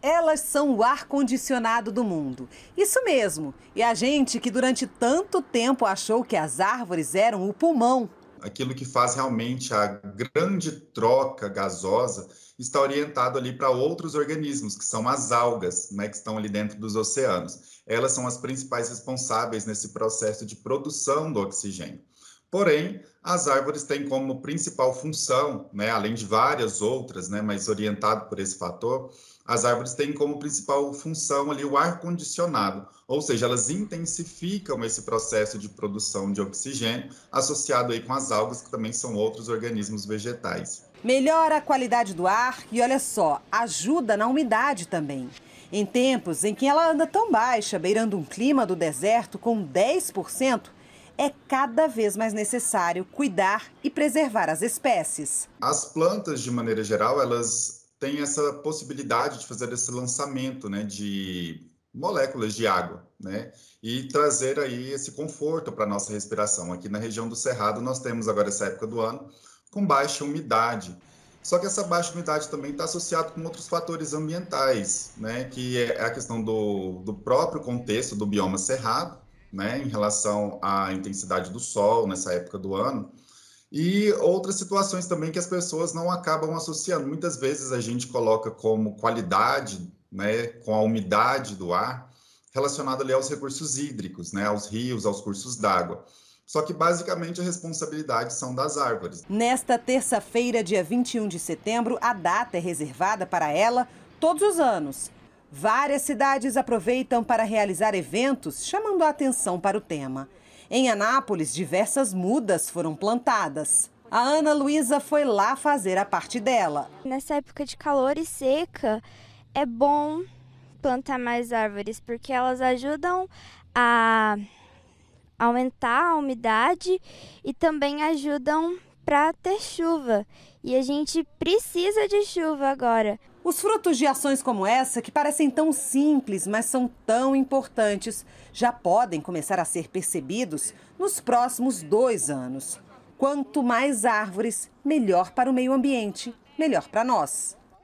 Elas são o ar-condicionado do mundo. Isso mesmo. E a gente que durante tanto tempo achou que as árvores eram o pulmão. Aquilo que faz realmente a grande troca gasosa está orientado ali para outros organismos, que são as algas, né, que estão ali dentro dos oceanos. Elas são as principais responsáveis nesse processo de produção do oxigênio. Porém, as árvores têm como principal função, né, além de várias outras, né, mas orientado por esse fator, as árvores têm como principal função ali o ar condicionado, ou seja, elas intensificam esse processo de produção de oxigênio, associado aí com as algas, que também são outros organismos vegetais. Melhora a qualidade do ar e olha só, ajuda na umidade também. Em tempos em que ela anda tão baixa, beirando um clima do deserto com 10%, é cada vez mais necessário cuidar e preservar as espécies. As plantas, de maneira geral, elas têm essa possibilidade de fazer esse lançamento né, de moléculas de água, né? E trazer aí esse conforto para a nossa respiração. Aqui na região do Cerrado, nós temos agora essa época do ano com baixa umidade. Só que essa baixa umidade também está associada com outros fatores ambientais, né? Que é a questão do, do próprio contexto do bioma cerrado, né, em relação à intensidade do sol nessa época do ano. E outras situações também que as pessoas não acabam associando. Muitas vezes a gente coloca como qualidade, né, com a umidade do ar, relacionado ali aos recursos hídricos, né, aos rios, aos cursos d'água. Só que basicamente a responsabilidade são das árvores. Nesta terça-feira, dia 21 de setembro, a data é reservada para ela todos os anos. Várias cidades aproveitam para realizar eventos chamando a atenção para o tema. Em Anápolis, diversas mudas foram plantadas. A Ana Luísa foi lá fazer a parte dela. Nessa época de calor e seca, é bom plantar mais árvores, porque elas ajudam a aumentar a umidade e também ajudam para ter chuva. E a gente precisa de chuva agora. Os frutos de ações como essa, que parecem tão simples, mas são tão importantes, já podem começar a ser percebidos nos próximos dois anos. Quanto mais árvores, melhor para o meio ambiente, melhor para nós.